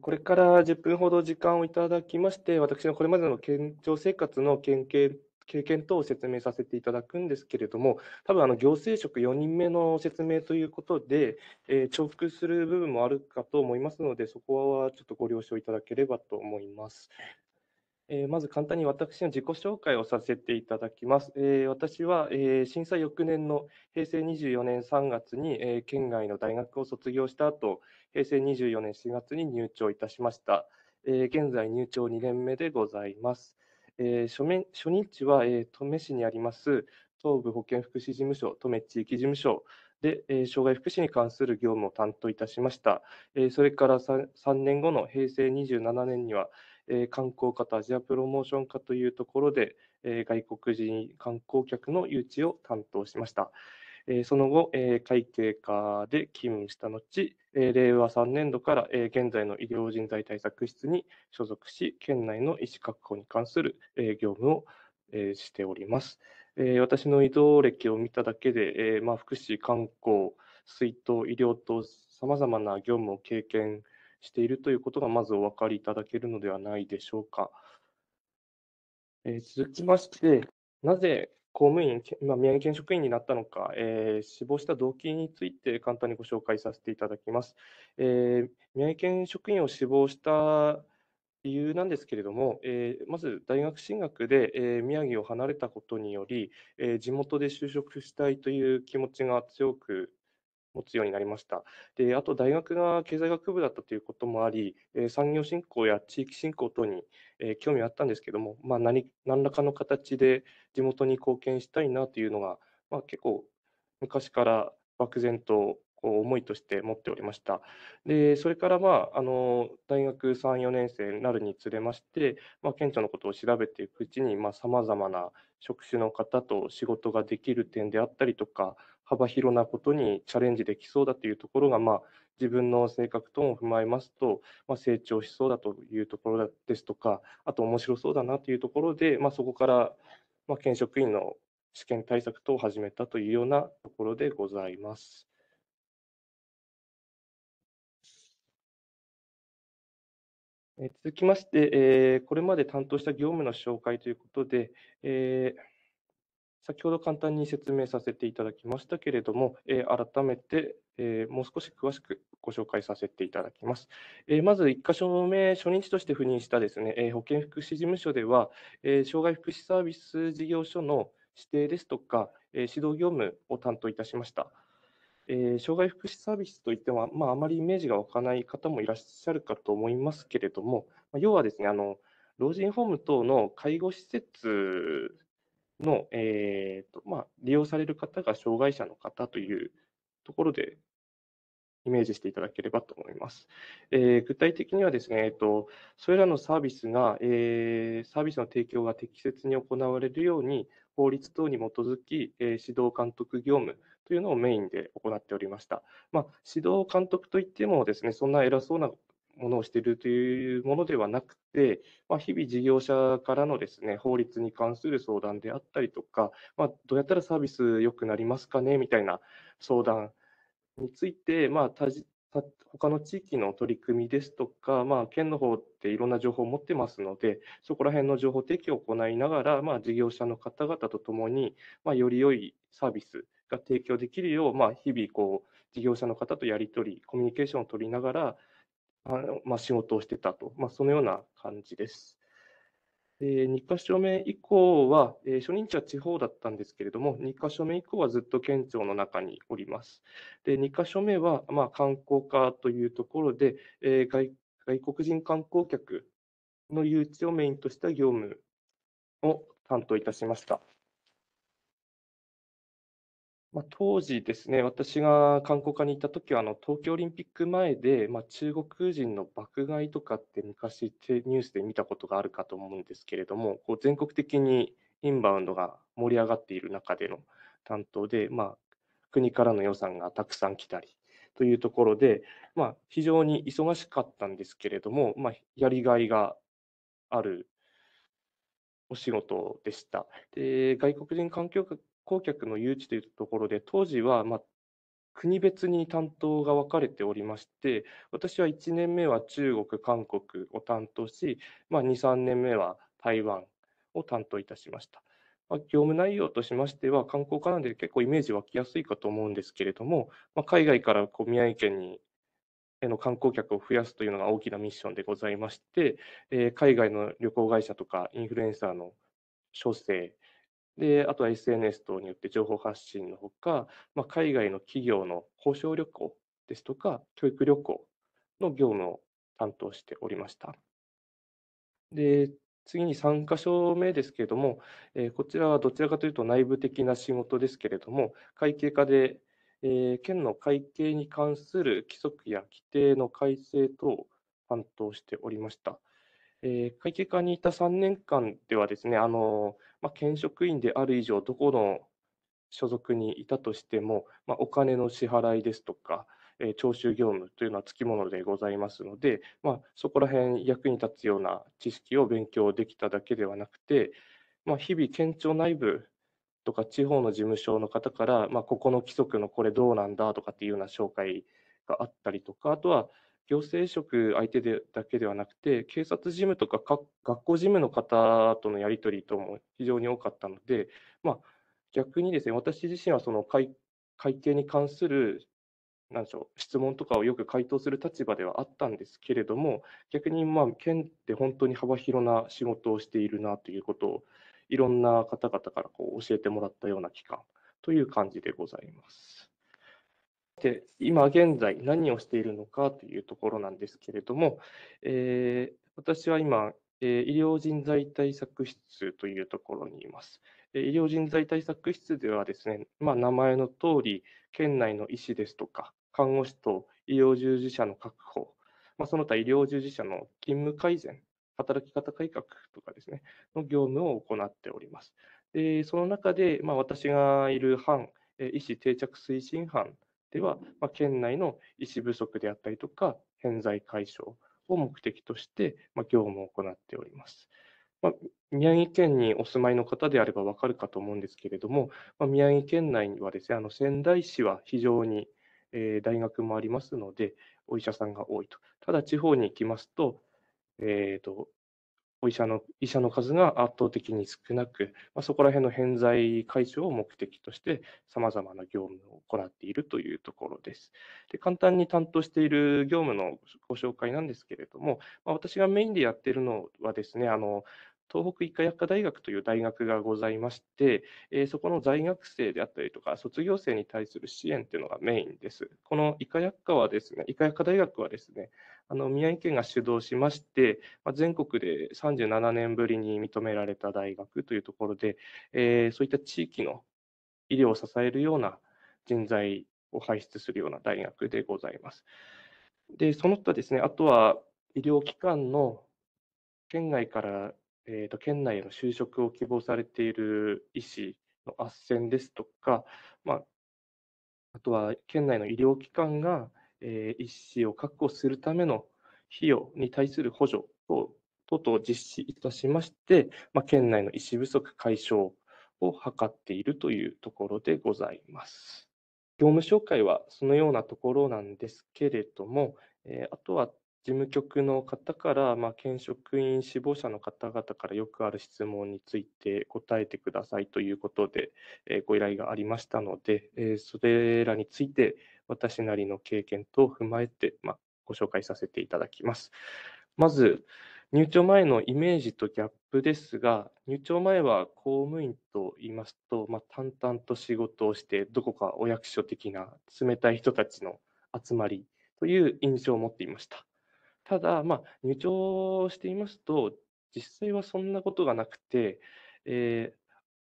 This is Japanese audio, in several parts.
これから10分ほど時間をいただきまして、私のこれまでの県庁生活の経験経験等を説明させていただくんですけれども、多分あの行政職4人目の説明ということで、え重複する部分もあるかと思いますので、そこはちょっとご了承いただければと思います。えー、まず簡単に私の自己紹介をさせていただきます。えー、私は、えー、震災翌年の平成24年3月に、え県外の大学を卒業した後、平成24年4月に入庁いたしました。え現在入庁2年目でございます。え初面初日は、え登米市にあります東部保健福祉事務所、登米地域事務所で、え障害福祉に関する業務を担当いたしました。えそれから 3, 3年後の平成27年には、え観光課とアジアプロモーション課というところで、え外国人観光客の誘致を担当しました。えその後、え会計課で勤務した後、え令和3年度から、え現在の医療人材対策室に所属し、県内の医師確保に関する、え業務を、えしております。え私の移動歴を見ただけで、えまあ、福祉、観光、水道、医療とさまざまな業務を経験しているということがまずお分かりいただけるのではないでしょうか。えー、続きまして、なぜ公務員、ま宮城県職員になったのか、えー、死亡した動機について簡単にご紹介させていただきます。えー、宮城県職員を死亡した理由なんですけれども、えー、まず大学進学で、えー、宮城を離れたことにより、えー、地元で就職したいという気持ちが強く持つようになりました。で、あと大学が経済学部だったということもあり、え産業振興や地域振興等に、え興味あったんですけども、まあ何、何らかの形で地元に貢献したいなというのが、まあ、結構昔から漠然と思いとして持っておりました。で、それから、まあ、あの、大学3、4年生になるにつれまして、まあ、顕のことを調べていくうちに、まあ、様々な職種の方と仕事ができる点であったりとか、幅広なことにチャレンジできそうだというところが、まあ、自分の性格等も踏まえますと、まあ、成長しそうだというところですとか、あと面白そうだなというところで、まあ、そこから、まあ、県職員の試験対策等を始めたというようなところでございます。続きまして、これまで担当した業務の紹介ということで、先ほど簡単に説明させていただきましたけれども、改めてもう少し詳しくご紹介させていただきます。まず1箇所目、初日として赴任したですね保健福祉事務所では、障害福祉サービス事業所の指定ですとか、指導業務を担当いたしました。えー、障害福祉サービスといっても、まあ、あまりイメージが湧かない方もいらっしゃるかと思いますけれども、まあ、要はですねあの、老人ホーム等の介護施設の、えーとまあ、利用される方が障害者の方というところでイメージしていただければと思います。えー、具体的にはですね、えーと、それらのサービスが、えー、サービスの提供が適切に行われるように、法律等に基づき、えー、指導監督業務、というのをメインで行っておりました。まあ、指導監督といってもですね、そんな偉そうなものをしているというものではなくて、まあ、日々事業者からのですね、法律に関する相談であったりとか、まあ、どうやったらサービス良くなりますかねみたいな相談について、まあ、他の地域の取り組みですとか、まあ、県の方っていろんな情報を持ってますので、そこら辺の情報提供を行いながら、まあ、事業者の方々とともに、まあ、より良いサービスが提供できるよう、まあ、日々こう事業者の方とやり取りコミュニケーションを取りながらあの、まあ、仕事をしてたと、まあ、そのような感じです。で2か所目以降は、えー、初任地は地方だったんですけれども、2か所目以降はずっと県庁の中におります。で2か所目は、まあ、観光課というところで、えー、外外国人観光客の誘致をメインとした業務を担当いたしました。まあ、当時ですね、私が観光課に行った時はあの東京オリンピック前で、まあ、中国人の爆買いとかって昔ニュースで見たことがあるかと思うんですけれども、こう全国的にインバウンドが盛り上がっている中での担当で、まあ、国からの予算がたくさん来たりというところで、まあ、非常に忙しかったんですけれども、まあ、やりがいがあるお仕事でした。で外国人環境顧客の誘致というところで、当時は、まあ、国別に担当が分かれておりまして、私は1年目は中国、韓国を担当し、まあ、2、3年目は台湾を担当いたしました。まあ、業務内容としましては、観光家なんで結構イメージ湧きやすいかと思うんですけれども、まあ、海外からこう宮城県にへの観光客を増やすというのが大きなミッションでございまして、えー、海外の旅行会社とかインフルエンサーの書生、で、あとは SNS 等によって情報発信のほか、まあ、海外の企業の交渉旅行ですとか、教育旅行の業務を担当しておりました。で、次に3箇所目ですけれども、えーこちらはどちらかというと内部的な仕事ですけれども、会計課で、えー県の会計に関する規則や規定の改正等を担当しておりました。えー会計課にいた3年間ではですね、あのまあ、県職員である以上、どこの所属にいたとしても、まあ、お金の支払いですとか、えー、徴収業務というのはつきものでございますので、まあ、そこら辺役に立つような知識を勉強できただけではなくて、まあ、日々、県庁内部とか地方の事務所の方から、まあ、ここの規則のこれどうなんだとかっていうような紹介があったりとか、あとは行政職相手でだけではなくて、警察事務とか学校事務の方とのやり取りとも非常に多かったので、まあ、逆にですね、私自身はその会会計に関するなんでしょう質問とかをよく回答する立場ではあったんですけれども、逆にまあ県って本当に幅広な仕事をしているなということを、いろんな方々からこう教えてもらったような期間という感じでございます。で今現在何をしているのかというところなんですけれども、えー、私は今、えー、医療人材対策室というところにいます。え医療人材対策室ではですね、まあ、名前の通り、県内の医師ですとか、看護師と医療従事者の確保、まあ、その他医療従事者の勤務改善、働き方改革とかですね、の業務を行っております。えその中で、まあ、私がいる班、医師定着推進班では、まあ、県内の医師不足であったりとか、偏在解消を目的として、まあ、業務を行っております。まあ、宮城県にお住まいの方であればわかるかと思うんですけれども、まあ、宮城県内にはですね、あの仙台市は非常に、えー、大学もありますので、お医者さんが多いと。ただ、地方に行きますと、えーと、医者の医者の数が圧倒的に少なく、まあ、そこら辺の偏在解消を目的として、さまざまな業務を行っているというところです。で簡単に担当している業務のご紹介なんですけれども、まあ、私がメインでやっているのはですね、あの東北医科薬科大学という大学がございまして、えそこの在学生であったりとか、卒業生に対する支援というのがメインです。この医科薬科はですね、医科薬科大学はですね、あの宮城県が主導しまして、ま全国で37年ぶりに認められた大学というところで、えそういった地域の医療を支えるような人材を輩出するような大学でございます。で、その他ですね、あとは医療機関の県外からえーと、県内への就職を希望されている医師の斡旋ですとか、まあ、あとは県内の医療機関が、えー、医師を確保するための費用に対する補助等々を実施いたしまして、まあ、県内の医師不足解消を図っているというところでございます。業務紹介はそのようなところなんですけれども、えー、あとは事務局の方から、まあ、県職員志望者の方々からよくある質問について答えてくださいということで、えー、ご依頼がありましたので、えー、それらについて私なりの経験等を踏まえて、まあ、ご紹介させていただきます。まず、入庁前のイメージとギャップですが、入庁前は公務員と言いますと、まあ、淡々と仕事をして、どこかお役所的な冷たい人たちの集まりという印象を持っていました。ただ、まあ、入庁していますと、実際はそんなことがなくて、えー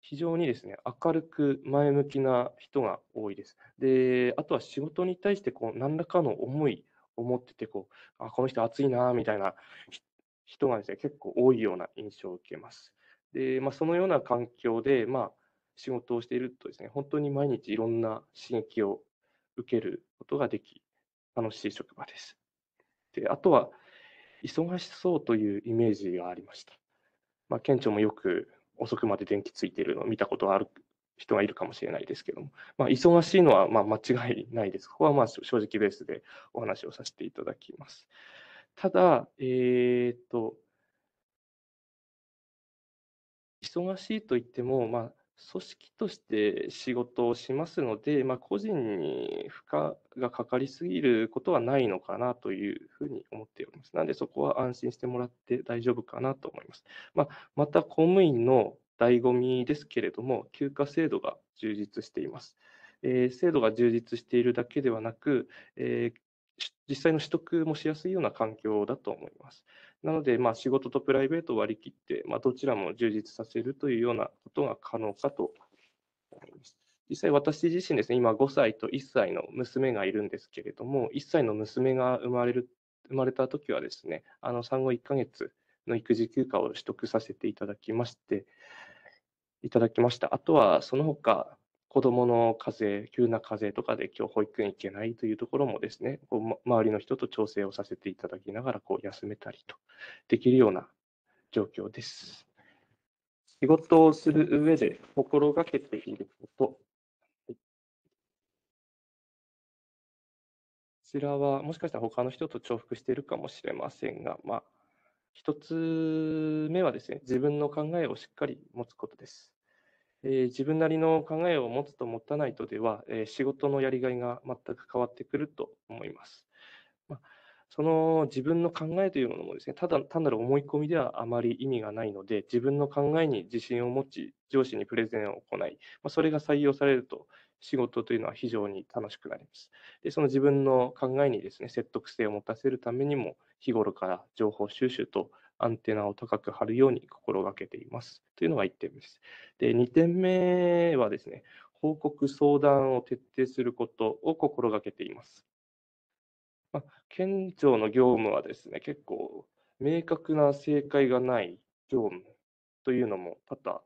非常にですね、明るく前向きな人が多いです。で、あとは仕事に対してこう何らかの思いを持っててこう、あ、この人熱いなみたいな人がですね、結構多いような印象を受けます。で、まあ、そのような環境で、まあ、仕事をしているとですね、本当に毎日いろんな刺激を受けることができ、楽しい職場です。であとは忙しそうというイメージがありました。まあ、県庁もよく遅くまで電気ついてるのを見たことある人がいるかもしれないですけども、まあ、忙しいのはま間違いないです。ここはまあ正直ベースでお話をさせていただきます。ただ、えー、っと、忙しいといっても、まあ、組織として仕事をしますので、まあ、個人に負荷がかかりすぎることはないのかなというふうに思っております。なので、そこは安心してもらって大丈夫かなと思います。まあ、また、公務員の醍醐味ですけれども、休暇制度が充実しています。えー、制度が充実しているだけではなく、えー、実際の取得もしやすいような環境だと思います。なので、まあ、仕事とプライベートを割り切って、まあ、どちらも充実させるというようなことが可能かと思います。実際私自身ですね、今5歳と1歳の娘がいるんですけれども、1歳の娘が生まれる生まれた時はですね、あの産後1ヶ月の育児休暇を取得させていただきまして、いただきました。あとはその他、子どもの風邪、急な風邪とかで今日保育園行けないというところもですね、こう、ま、周りの人と調整をさせていただきながらこう休めたりとできるような状況です。仕事をする上で心がけていること。こちらはもしかしたら他の人と重複しているかもしれませんが、まあ、一つ目はですね、自分の考えをしっかり持つことです。えー、自分なりの考えを持つと持たないとでは、えー、仕事のやりがいが全く変わってくると思います。まあ、その自分の考えというものもですね、ただ単なる思い込みではあまり意味がないので、自分の考えに自信を持ち、上司にプレゼンを行い、まあ、それが採用されると、仕事というのは非常に楽しくなります。で、その自分の考えにですね、説得性を持たせるためにも、日頃から情報収集とアンテナを高く張るように心がけています。というのが1点です。で、2点目はですね、報告相談を徹底することを心がけています。まあ、県庁の業務はですね、結構明確な正解がない業務というのも多々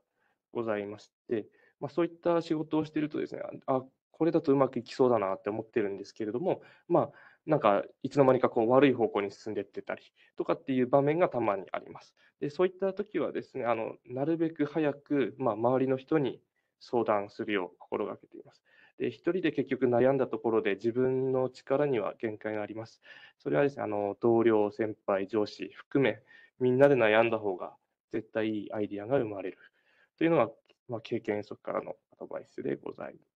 ございまして、まあ、そういった仕事をしているとですね、あこれだとうまくいきそうだなって思ってるんですけれども、まあ、なんかいつの間にかこう悪い方向に進んでいってたりとかっていう場面がたまにあります。でそういった時はですねあのなるべく早く、まあ、周りの人に相談するよう心がけています。で一人で結局悩んだところで自分の力には限界があります。それはですねあの同僚、先輩、上司含めみんなで悩んだ方が絶対いいアイディアが生まれるというのが、まあ、経験則からのアドバイスでございます。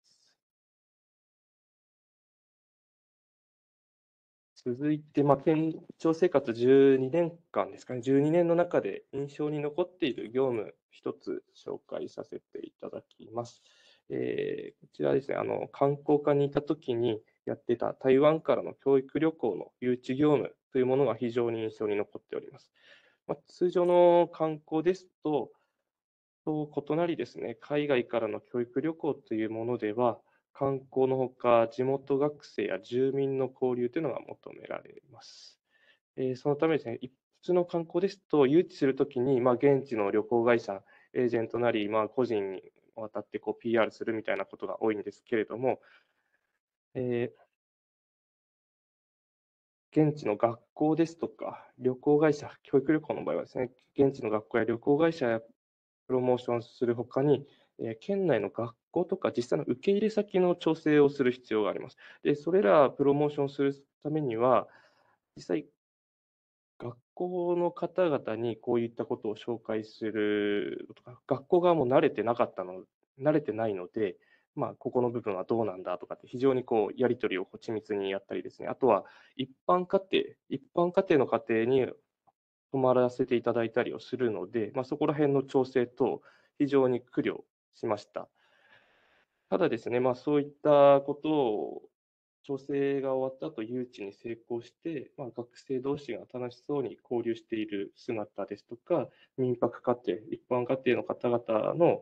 続いて、まあ、県庁生活12年間ですかね、12年の中で印象に残っている業務、一つ紹介させていただきます。えー、こちらですね、あの観光課にいたときにやってた台湾からの教育旅行の誘致業務というものが非常に印象に残っております。まあ、通常の観光ですと、と異なりですね、海外からの教育旅行というものでは、観光のほか、地元学生や住民の交流というのが求められます。えー、そのためですね、普通の観光ですと、誘致するときに、まあ、現地の旅行会社、エージェントなり、まあ、個人に渡ってこう PR するみたいなことが多いんですけれども、えー、現地の学校ですとか、旅行会社、教育旅行の場合はですね、現地の学校や旅行会社やプロモーションするほかに、え県内の学校とか実際の受け入れ先の調整をする必要があります。で、それらプロモーションするためには、実際、学校の方々にこういったことを紹介するとか、学校側も慣れてなかったの、慣れてないので、まあ、ここの部分はどうなんだとかって、非常にこう、やり取りを緻密にやったりですね、あとは一般家庭、一般家庭の家庭に泊まらせていただいたりをするので、まあ、そこら辺の調整と非常に苦慮しました。ただですね、まあ、そういったことを調整が終わった後、誘致に成功して、まあ、学生同士が楽しそうに交流している姿ですとか、民泊家庭、一般家庭の方々の、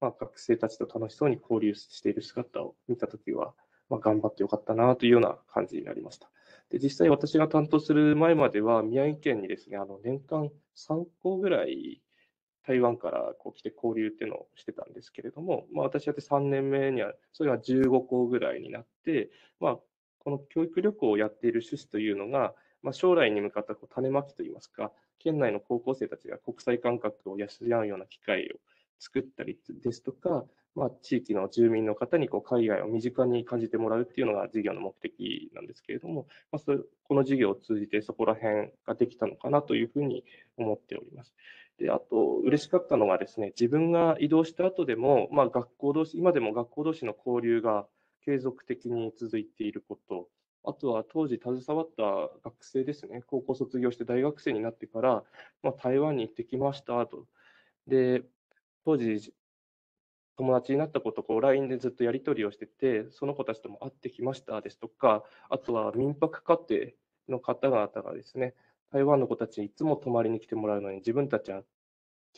まあ、学生たちと楽しそうに交流している姿を見たときは、まあ、頑張ってよかったなというような感じになりました。で実際、私が担当する前までは、宮城県にですね、あの年間3校ぐらい台湾からこう来て交流っていうのをしてたんですけれども、まあ、私やって3年目には、それが15校ぐらいになって、まあ、この教育旅行をやっている趣旨というのが、まあ、将来に向かったこう種まきといいますか、県内の高校生たちが国際感覚を養うような機会を作ったりですとか、まあ、地域の住民の方にこう海外を身近に感じてもらうっていうのが事業の目的なんですけれども、まあ、そこの事業を通じてそこら辺ができたのかなというふうに思っております。で、あと、嬉しかったのがですね、自分が移動した後でも、まあ、学校同士、今でも学校同士の交流が継続的に続いていること、あとは当時携わった学生ですね、高校卒業して大学生になってから、まあ、台湾に行ってきましたと。で、当時、友達になった子とこう LINE でずっとやり取りをしてて、その子たちとも会ってきましたですとか、あとは民泊家庭の方々がですね、台湾の子たちにいつも泊まりに来てもらうのに、自分たちは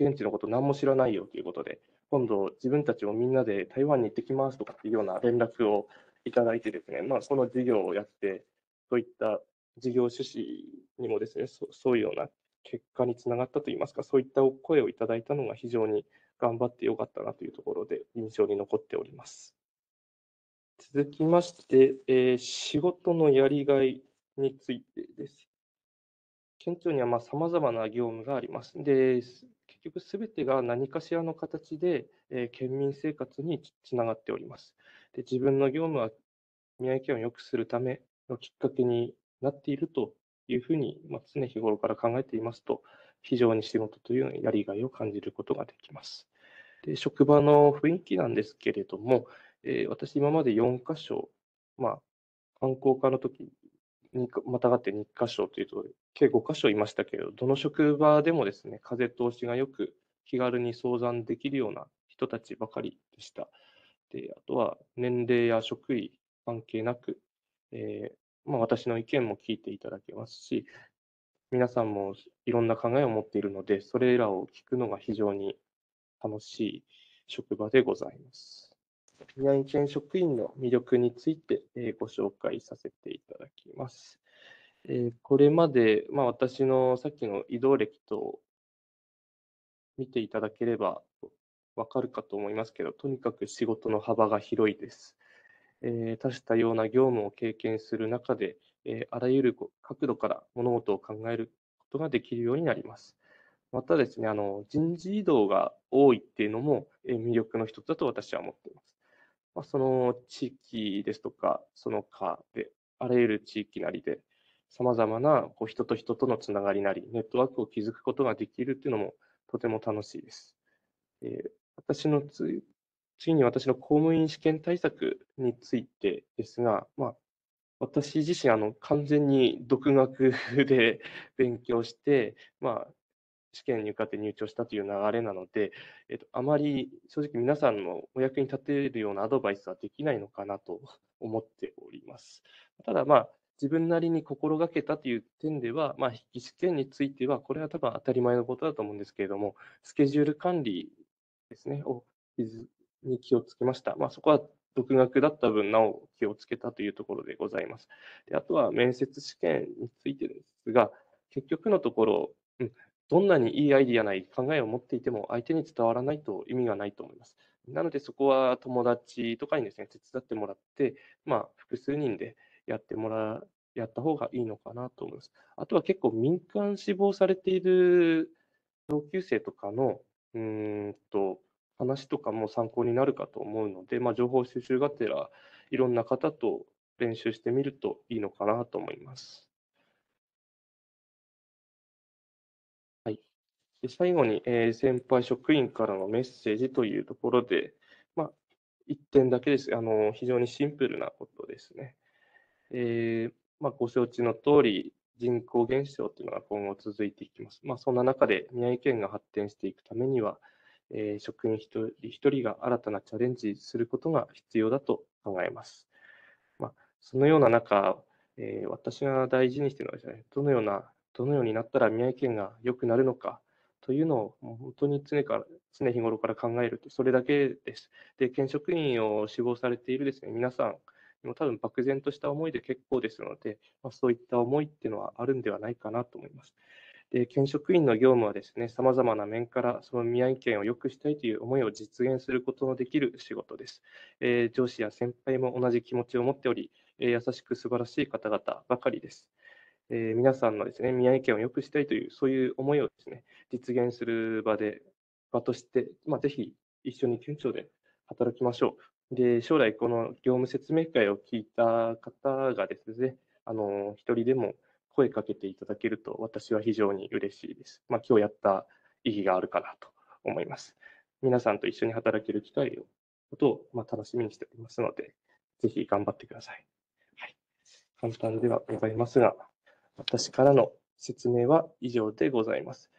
現地のこと何も知らないよということで、今度、自分たちもみんなで台湾に行ってきますとかっていうような連絡をいただいてですね、まあ、この事業をやって、そういった事業趣旨にもですね、そういうような結果につながったといいますか、そういったお声をいただいたのが非常に頑張ってよかったなというところで印象に残っております。続きまして、えー、仕事のやりがいについてです。県庁にはさまざまな業務があります。で結局すべてが何かしらの形で、えー、県民生活につながっております。で自分の業務は宮城県を良くするためのきっかけになっているというふうに、まあ、常日頃から考えていますと、非常に仕事というのにやりがいを感じることができます。で職場の雰囲気なんですけれども、えー、私、今まで4箇所、まあ、観光課の時にまたがって2箇所というと計5箇所いましたけれど、どの職場でもですね、風通しがよく気軽に相談できるような人たちばかりでした。であとは年齢や職位関係なく、えー、まあ、私の意見も聞いていただけますし、皆さんもいろんな考えを持っているので、それらを聞くのが非常に楽しい職場でございます。宮城県職員の魅力について、えご紹介させていただきます。えー、これまで、まあ、私のさっきの移動歴と見ていただければわかるかと思いますけど、とにかく仕事の幅が広いです。えー、多種多様な業務を経験する中で、えー、あらゆる角度から物事を考えることができるようになります。またですね、あの人事異動が多いっていうのも、え魅力の一つだと私は思っています。まあ、その地域ですとか、その科で、あらゆる地域なりで、さまざまなこう人と人とのつながりなり、ネットワークを築くことができるっていうのもとても楽しいです。え私のつ次に私の公務員試験対策についてですが、まあ、私自身あの完全に独学で 勉強して、まあ、試験に受かって入庁したという流れなので、えっと、あまり正直皆さんのお役に立てるようなアドバイスはできないのかなと思っております。ただ、まあ、自分なりに心がけたという点では、まあ、筆記試験については、これは多分当たり前のことだと思うんですけれども、スケジュール管理ですね、をに気をつけました。まあ、そこは独学だった分、なお気をつけたというところでございます。であとは面接試験についてですが、結局のところ、うん、どんなにいいアイディアない考えを持っていても相手に伝わらないと意味がないと思います。なのでそこは友達とかにですね、手伝ってもらって、まあ、複数人でやってもらう、やった方がいいのかなと思います。あとは結構民間志望されている同級生とかの、うんと、話とかも参考になるかと思うので、まあ、情報収集がてら、いろんな方と練習してみるといいのかなと思います。はい、で最後に、えー、先輩職員からのメッセージというところで、まあ、1点だけです。あの非常にシンプルなことですね。えー、まあ、ご承知の通り、人口減少というのが今後続いていきます。まあ、そんな中で宮城県が発展していくためには、えー、職員一人一人が新たなチャレンジすることが必要だと考えます。まあ、そのような中、えー、私が大事にしているのはです、ね、どのような、どのようになったら宮城県が良くなるのかというのを本当に常から常日頃から考えると、それだけです。で、県職員を志望されているです、ね、皆さん、も多分漠然とした思いで結構ですので、まあ、そういった思いっていうのはあるんではないかなと思います。で県職員の業務はですね、さまざまな面からその宮城県を良くしたいという思いを実現することのできる仕事です。えー、上司や先輩も同じ気持ちを持っており、えー、優しく素晴らしい方々ばかりです。えー、皆さんのですね、宮城県を良くしたいという、そういう思いをですね、実現する場で、場として、まあ、ぜひ一緒に県庁で働きましょう。で、将来この業務説明会を聞いた方がですね、あの、一人でも声かけていただけると私は非常に嬉しいです。まあ、今日やった意義があるかなと思います。皆さんと一緒に働ける機会を、ことを、ま楽しみにしておりますので、ぜひ頑張ってください。はい。簡単ではございますが、私からの説明は以上でございます。